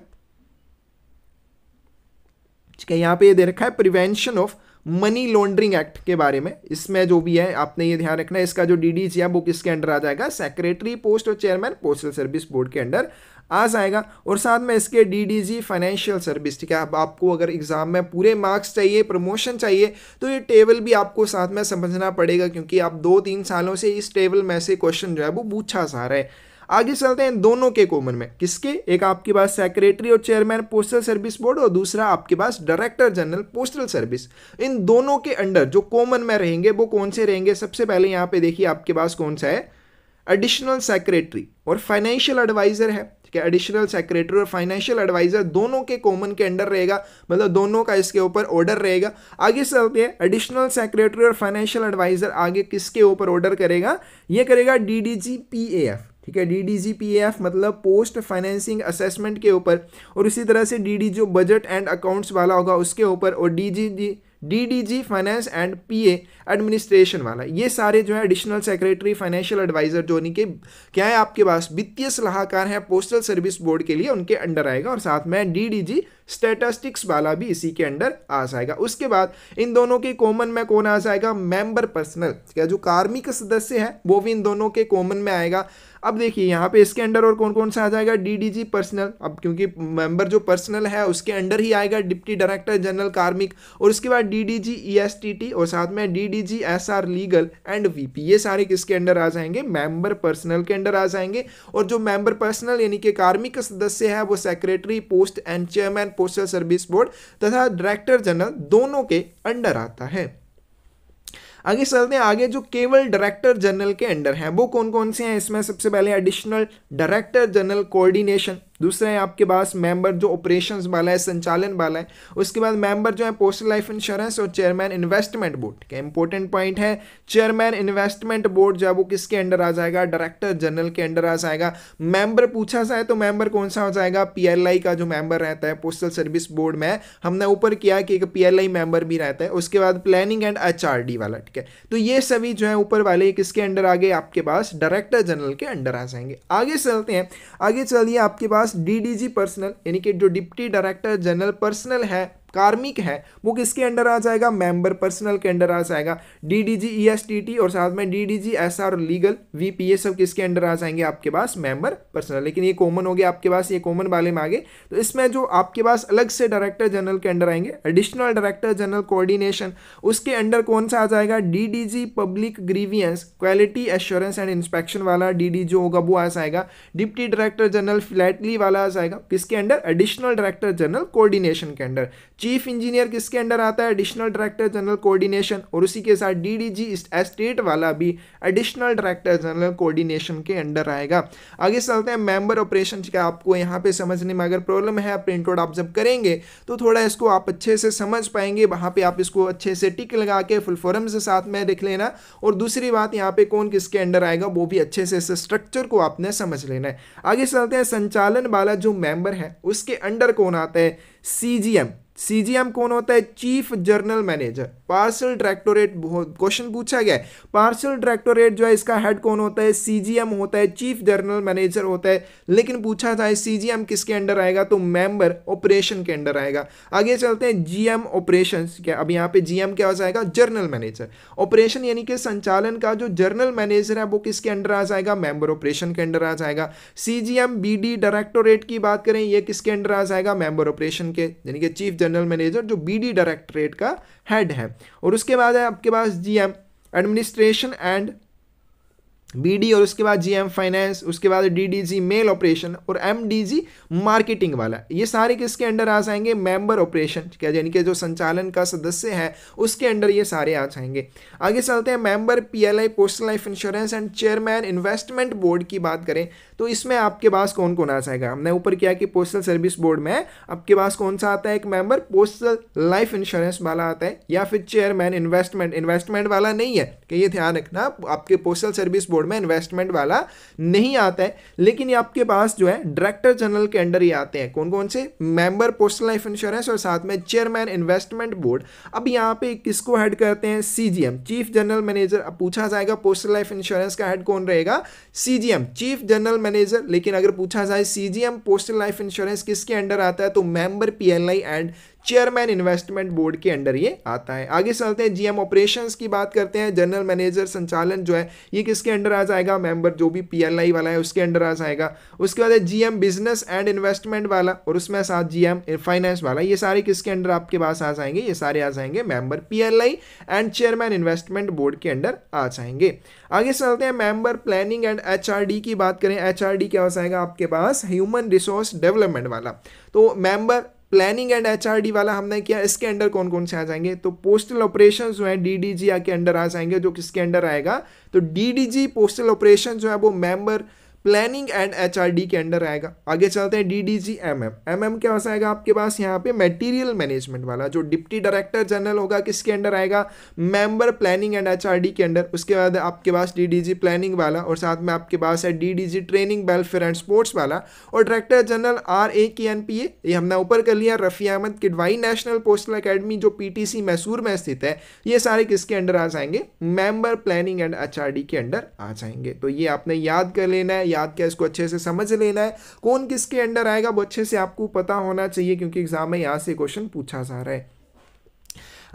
ठीक है यहाँ पे दे रखा है prevention of money laundering act के बारे में इसमें जो भी है आपने ये ध्यान रखना है इसका जो डी है वो किसके अंडर आ जाएगा सेक्रेटरी पोस्ट और चेयरमैन पोस्टल सर्विस बोर्ड के अंडर आ जाएगा और साथ में इसके डीडीजी फाइनेंशियल सर्विस ठीक है अब आपको अगर एग्ज़ाम में पूरे मार्क्स चाहिए प्रमोशन चाहिए तो ये टेबल भी आपको साथ में समझना पड़ेगा क्योंकि आप दो तीन सालों से इस टेबल में से क्वेश्चन जो है वो पूछा जा रहा है आगे चलते हैं दोनों के कॉमन में किसके एक आपके पास सेक्रेटरी और चेयरमैन पोस्टल सर्विस बोर्ड और दूसरा आपके पास डायरेक्टर जनरल पोस्टल सर्विस इन दोनों के अंडर जो कॉमन में रहेंगे वो कौन से रहेंगे सबसे पहले यहाँ पे देखिए आपके पास कौन सा है एडिशनल सेक्रेटरी और फाइनेंशियल एडवाइजर है ठीक है एडिशनल सेक्रेटरी और फाइनेंशियल एडवाइजर दोनों के कॉमन के अंडर रहेगा मतलब दोनों का इसके ऊपर ऑर्डर रहेगा आगे चलते हैं एडिशनल सेक्रेटरी और फाइनेंशियल एडवाइजर आगे किसके ऊपर ऑर्डर करेगा ये करेगा D D G P A F ठीक है D D G P F मतलब पोस्ट फाइनेंसिंग असेसमेंट के ऊपर और उसी तरह से डी डी जो बजट एंड अकाउंट्स वाला होगा उसके ऊपर और D G D D D G finance and P administration वाला ये सारे जो है एडिशनल सेक्रेटरी फाइनेंशियल एडवाइजर जो के क्या है आपके पास वित्तीय सलाहकार हैं पोस्टल सर्विस बोर्ड के लिए उनके अंडर आएगा और साथ में डी डी जी स्टेटिस्टिक्स वाला भी इसी के अंडर आ जाएगा उसके बाद इन दोनों के कॉमन में कौन आ जाएगा मेंबर पर्सनल क्या जो कार्मिक सदस्य है वो भी इन दोनों के कॉमन में आएगा अब देखिए यहाँ पे इसके अंडर और कौन कौन सा आ जाएगा डीडीजी पर्सनल अब क्योंकि मेंबर जो पर्सनल है उसके अंडर ही आएगा डिप्टी डायरेक्टर जनरल कार्मिक और उसके बाद डीडीजी ईएसटीटी e और साथ में DDG SR legal and VP ये सारे किसके अंडर आ जाएंगे मेंबर पर्सनल के अंडर आ जाएंगे और जो मेंबर पर्सनल यानी कि कार्मिक सदस्य है वो secretary post and chairman postal service board तथा डायरेक्टर जनरल दोनों के अंडर आता है आगे चलते हैं आगे जो केवल डायरेक्टर जनरल के अंडर हैं वो कौन कौन से हैं इसमें सबसे पहले एडिशनल डायरेक्टर जनरल कोऑर्डिनेशन दूसरा है आपके पास मेंबर जो ऑपरेशंस वाला है संचालन वाला है उसके बाद मेंबर जो है पोस्टल लाइफ इंश्योरेंस और चेयरमैन इन्वेस्टमेंट बोर्ड क्या इंपॉर्टेंट पॉइंट है चेयरमैन इन्वेस्टमेंट बोर्ड जो है वो किसके अंडर आ जाएगा डायरेक्टर जनरल के अंडर आ जाएगा मेंबर पूछा जाए तो मेंबर कौन सा हो जाएगा पीएलआई का जो मेंबर रहता है पोस्टल सर्विस बोर्ड में हमने ऊपर किया कि एक पीएलआई मेंबर भी रहता है उसके बाद प्लानिंग एंड एच वाला ठीक है तो ये सभी जो है ऊपर वाले किसके अंडर आ गए आपके पास डायरेक्टर जनरल के अंडर आ जाएंगे आगे चलते हैं आगे चलिए आपके पास पास डीडीजी पर्सनल यानी कि जो डिप्टी डायरेक्टर जनरल पर्सनल है कार्मिक है वो किसके अंडर आ जाएगा मेंबर पर्सनल के अंडर आ जाएगा डीडीजी ईएसटीटी e और साथ में डीडीजी एसआर लीगल वीपीए सब किसके अंडर आ जाएंगे आपके पास मेंबर पर्सनल लेकिन ये कॉमन हो गया आपके पास ये कॉमन वाले में आगे तो इसमें जो आपके पास अलग से डायरेक्टर जनरल के अंडर आएंगे एडिशनल डायरेक्टर जनरल कोऑर्डिनेशन उसके अंडर कौन सा आ जाएगा DDG public grievance quality assurance and inspection वाला डी डी जो होगा वो आ जाएगा डिप्टी डायरेक्टर जनरल फ्लैटली वाला आ जाएगा किसके under additional director general coordination के अंडर चीफ इंजीनियर किसके अंडर आता है एडिशनल डायरेक्टर जनरल कोऑर्डिनेशन और उसी के साथ डीडीजी एस्टेट वाला भी एडिशनल डायरेक्टर जनरल कोऑर्डिनेशन के अंडर आएगा आगे चलते हैं मेंबर ऑपरेशन का आपको यहाँ पे समझने में अगर प्रॉब्लम है प्रिंट आउट आप जब करेंगे तो थोड़ा इसको आप अच्छे से समझ पाएंगे वहाँ पर आप इसको अच्छे से टिक लगा के फुल फॉरम से साथ में लिख लेना और दूसरी बात यहाँ पे कौन किसके अंडर आएगा वो भी अच्छे से इस स्ट्रक्चर को आपने समझ लेना है आगे चलते हैं संचालन वाला जो मेंबर है उसके अंडर कौन आता है सी जी एम सीजीएम कौन होता है chief general manager parcel directorate question पूछा गया है पार्सल डायरेक्टोरेट जो है इसका हेड कौन होता है सीजीएम होता है चीफ जर्नल मैनेजर होता है लेकिन पूछा जाए सीजीएम किसके अंडर आएगा तो मेंबर ऑपरेशन के अंडर आएगा आगे चलते हैं जीएम ऑपरेशन क्या अब यहाँ पे जीएम क्या हो जाएगा जर्नल मैनेजर ऑपरेशन यानी कि संचालन का जो जर्नल मैनेजर है वो किसके अंडर आ जाएगा मेंबर ऑपरेशन के अंडर आ जाएगा सीजीएम बीडी डायरेक्टोरेट की बात करें यह किसके अंडर आ जाएगा मेंबर ऑपरेशन के यानी कि चीफ जर्नल जनरल मैनेजर जो डी डायरेक्टरेट का हेड है और उसके बाद है आपके पास एम एडमिनिस्ट्रेशन एंड बी और उसके बाद जीएम फाइनेंस उसके बाद डी मेल ऑपरेशन और एम मार्केटिंग वाला ये सारे किसके अंडर आ जाएंगे मेंबर ऑपरेशन क्या यानी कि जो संचालन का सदस्य है उसके अंडर ये सारे आ जाएंगे आगे चलते हैं member PLI postal life insurance and chairman investment board की बात करें तो इसमें आपके पास कौन कौन आ जाएगा हमने ऊपर किया कि पोस्टल सर्विस बोर्ड में आपके पास कौन सा आता है एक मेंबर पोस्टल लाइफ इंश्योरेंस वाला आता है या फिर चेयरमैन इन्वेस्टमेंट इन्वेस्टमेंट वाला नहीं है कि ये ध्यान रखना आपके पोस्टल सर्विस बोर्ड बोर्ड में इन्वेस्टमेंट वाला नहीं आता है लेकिन ये आपके पास जो है डायरेक्टर जनरल के अंडर ही आते हैं कौन कौन से मेंबर पोस्टल लाइफ इंश्योरेंस और साथ में चेयरमैन इन्वेस्टमेंट बोर्ड अब यहाँ पे किसको हेड करते हैं सी चीफ जनरल मैनेजर अब पूछा जाएगा पोस्टल लाइफ इंश्योरेंस का हेड कौन रहेगा सी चीफ जनरल मैनेजर लेकिन अगर पूछा जाए सीजीएम पोस्टल लाइफ इंश्योरेंस किसके अंडर आता है तो member P and chairman investment board के अंडर ये आता है आगे चलते हैं जीएम ऑपरेशंस की बात करते हैं जनरल मैनेजर संचालन जो है ये किसके अंडर आ जाएगा मेंबर जो भी पीएलआई वाला है उसके अंडर आ जाएगा उसके बाद है जीएम बिजनेस एंड इन्वेस्टमेंट वाला और उसमें साथ जीएम फाइनेंस वाला ये सारे किसके अंडर आपके पास आ जाएंगे ये सारे आ जाएंगे member P and chairman investment board के अंडर आ जाएंगे आगे चलते हैं मेंबर प्लानिंग एंड एच की बात करें एच क्या हो जाएगा आपके पास ह्यूमन रिसोर्स डेवलपमेंट वाला तो मेंबर प्लानिंग एंड एचआरडी वाला हमने किया इसके अंडर कौन कौन से आ जाएंगे तो पोस्टल ऑपरेशन जो है डीडीजी के अंडर आ जाएंगे जो किसके अंडर आएगा तो डीडीजी पोस्टल ऑपरेशन जो है वो मेंबर प्लानिंग एंड एच के अंडर आएगा आगे चलते हैं D D G M M M M क्या आपके पास यहाँ पे मटेरियल मैनेजमेंट वाला जो डिप्टी डायरेक्टर जनरल होगा किसके अंडर आएगा मेंबर प्लानिंग एंड एच के अंडर उसके बाद आपके पास डी डी जी प्लानिंग वाला और साथ में आपके पास है D D G training welfare and sports वाला और director general R A K N P ए ये हमने ऊपर कर लिया Rafi Ahmed Kidwai national postal academy जो पी टी सी मैसूर में स्थित है ये सारे किसके अंडर आ जाएंगे मेंबर प्लानिंग एंड एच के अंडर आ जाएंगे तो ये आपने याद कर लेना है याद किया इसको अच्छे से समझ लेना है कौन किसके अंडर आएगा वो अच्छे से आपको पता होना चाहिए क्योंकि एग्जाम में यहाँ से क्वेश्चन पूछा जा रहा है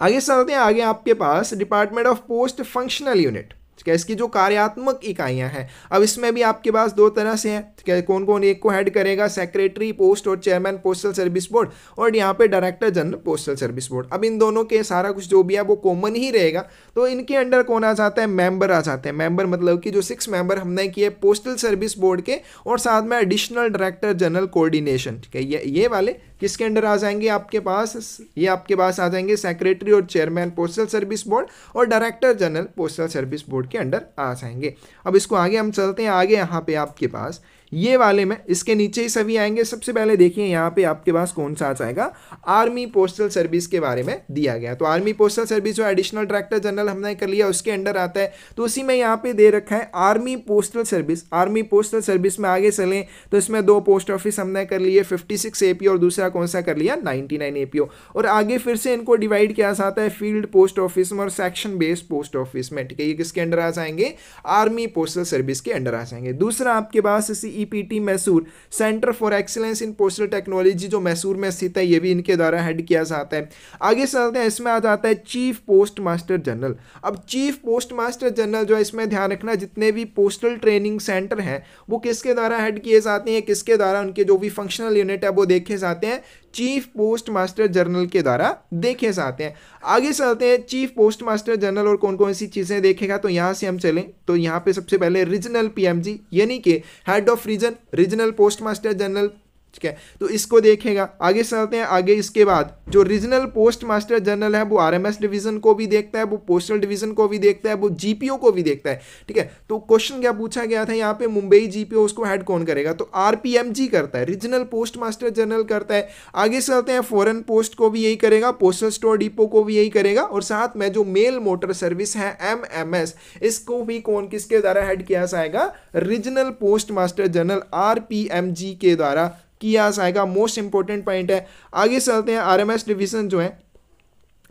आगे चलते हैं आगे आपके पास department of post functional unit ठीक है इसकी जो कार्यात्मक इकाइयां हैं अब इसमें भी आपके पास दो तरह से हैं ठीक है कौन कौन एक को हेड करेगा सेक्रेटरी पोस्ट और चेयरमैन पोस्टल सर्विस बोर्ड और यहाँ पे director general postal service board अब इन दोनों के सारा कुछ जो भी है वो कॉमन ही रहेगा तो इनके अंडर कौन आ जाता है मेंबर आ जाते हैं मेंबर मतलब कि जो सिक्स मेंबर हमने किए पोस्टल सर्विस बोर्ड के और साथ में एडिशनल डायरेक्टर जनरल कोऑर्डिनेशन ठीक है ये ये वाले किसके अंडर आ जाएंगे आपके पास ये आपके पास आ जाएंगे सेक्रेटरी और चेयरमैन पोस्टल सर्विस बोर्ड और director general postal service board के अंडर आ जाएंगे अब इसको आगे हम चलते हैं आगे यहाँ पे आपके पास ये वाले में इसके नीचे ही सभी आएंगे सबसे पहले देखिए यहाँ पे आपके पास कौन सा आ जाएगा आर्मी पोस्टल सर्विस के बारे में दिया गया तो आर्मी पोस्टल सर्विस जो एडिशनल डायरेक्टर जनरल हमने कर लिया उसके अंडर आता है तो उसी में यहाँ पे दे रखा है army postal service army postal service में आगे चलें तो इसमें दो पोस्ट ऑफिस हमने कर लिए फिफ्टी सिक्स और दूसरा कौन सा कर लिया नाइन्टी नाइन और आगे फिर से इनको डिवाइड किया जाता है फील्ड पोस्ट ऑफिस में और सेक्शन बेस्ड पोस्ट ऑफिस में ठीक है ये किसके अंडर आ जाएंगे आर्मी पोस्टल सर्विस के अंडर आ जाएंगे दूसरा आपके पास इसी ई Mysore centre for excellence in postal technology जो मैसूर में स्थित है ये भी इनके द्वारा हेड किया जाता है आगे चलते हैं इसमें आ जाता है चीफ पोस्ट मास्टर जनरल अब चीफ पोस्ट मास्टर जनरल जो है इसमें ध्यान रखना जितने भी पोस्टल ट्रेनिंग सेंटर हैं वो किसके द्वारा हेड किए जाते हैं किसके द्वारा उनके जो भी फंक्शनल यूनिट है वो देखे जाते हैं चीफ पोस्ट मास्टर जनरल के द्वारा देखे जाते हैं आगे चलते हैं चीफ पोस्ट मास्टर जनरल और कौन कौन सी चीज़ें देखेगा तो यहां से हम चलें तो यहां पे सबसे पहले रीजनल पीएमजी यानी कि head of region regional post master general ठीक है तो इसको देखेगा आगे चलते हैं आगे इसके बाद जो रीजनल पोस्ट मास्टर जनरल है वो आरएमएस डिवीजन को भी देखता है वो पोस्टल डिवीजन को भी देखता है वो जीपीओ को भी देखता है ठीक है तो क्वेश्चन क्या पूछा गया था यहाँ पे मुंबई जीपीओ उसको हेड कौन करेगा तो आरपीएमजी करता है रीजनल पोस्ट मास्टर जनरल करता है आगे चलते हैं फॉरन पोस्ट को भी यही करेगा पोस्टल स्टोर डिपो को भी यही करेगा और साथ में जो मेल मोटर सर्विस है एम इसको भी कौन किसके द्वारा हेड किया जाएगा regional post master general R के द्वारा किया जाएगा मोस्ट इंपॉर्टेंट पॉइंट है आगे चलते हैं आर डिवीज़न जो है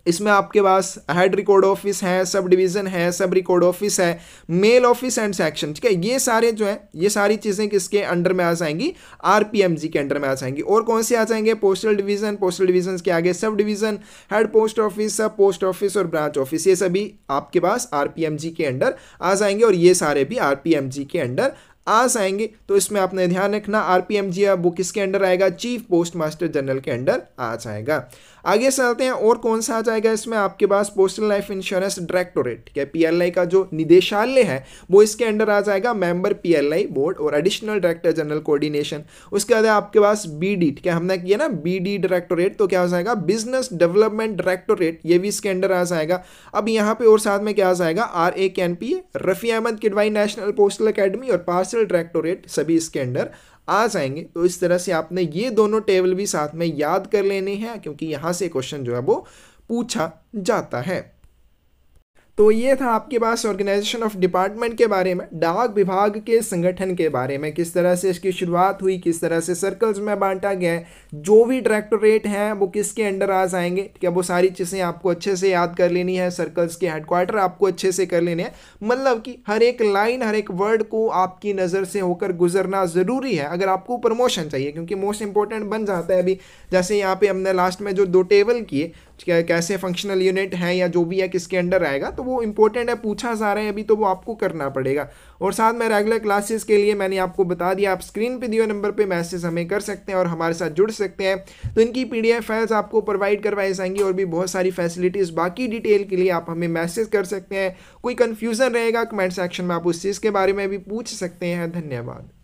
इसमें आपके पास हेड रिकॉर्ड ऑफिस है सब डिवीज़न है सब रिकॉर्ड ऑफिस है मेल ऑफिस एंड सेक्शन ठीक है ये सारे जो है ये सारी चीज़ें किसके अंडर में आ जाएंगी आरपीएमजी के अंडर में आ जाएंगी और कौन से आ जाएंगे पोस्टल डिवीज़न पोस्टल डिवीज़न के आगे sub division head post office sub post office और ब्रांच ऑफिस ये सभी आपके पास आर के अंडर आ जाएंगे और ये सारे भी आर के अंडर आस आएंगे तो इसमें आपने ध्यान रखना आरपीएमजी वो किसके अंडर आएगा चीफ पोस्ट मास्टर जनरल के अंडर आस आएगा आगे चलते हैं और कौन सा आ जाएगा इसमें आपके पास पोस्टल लाइफ इंश्योरेंस डायरेक्टोरेट ठीक है पीएलआई का जो निदेशालय है वो इसके अंडर आ जाएगा मेंबर पीएलआई बोर्ड और एडिशनल डायरेक्टर जनरल कोऑर्डिनेशन उसके बाद आपके पास बीडी ठीक है हमने किया ना बीडी डायरेक्टोरेट तो क्या हो जाएगा बिजनेस डेवलपमेंट डायरेक्टोरेट ये भी इसके अंडर आ जाएगा अब यहाँ पे और साथ में क्या आ जाएगा R A K N P Rafi Ahmed Kidwai national postal academy और पार्सल डायरेक्टोरेट सभी इसके अंडर आ जाएंगे तो इस तरह से आपने ये दोनों टेबल भी साथ में याद कर लेने हैं क्योंकि यहाँ से क्वेश्चन जो है वो पूछा जाता है तो ये था आपके पास ऑर्गेनाइजेशन ऑफ डिपार्टमेंट के बारे में डाक विभाग के संगठन के बारे में किस तरह से इसकी शुरुआत हुई किस तरह से सर्कल्स में बांटा गया है जो भी डायरेक्टोरेट हैं वो किसके अंडर आ जाएंगे क्या वो सारी चीज़ें आपको अच्छे से याद कर लेनी है सर्कल्स के हेडक्वार्टर आपको अच्छे से कर लेने हैं मतलब कि हर एक लाइन हर एक वर्ड को आपकी नज़र से होकर गुजरना ज़रूरी है अगर आपको प्रमोशन चाहिए क्योंकि मोस्ट इंपॉर्टेंट बन जाता है अभी जैसे यहाँ पर हमने लास्ट में जो दो टेबल किए कैसे फंक्शनल यूनिट है या जो भी है किसके अंडर आएगा तो वो इंपॉर्टेंट है पूछा जा रहा है अभी तो वो आपको करना पड़ेगा और साथ में रेगुलर क्लासेस के लिए मैंने आपको बता दिया आप स्क्रीन पे दिए नंबर पे मैसेज हमें कर सकते हैं और हमारे साथ जुड़ सकते हैं तो इनकी पी फाइल्स आपको प्रोवाइड करवाई जाएंगी और भी बहुत सारी फैसिलिटीज़ बाकी डिटेल के लिए आप हमें मैसेज कर सकते हैं कोई कन्फ्यूज़न रहेगा कमेंट सेक्शन में आप उस चीज़ के बारे में भी पूछ सकते हैं धन्यवाद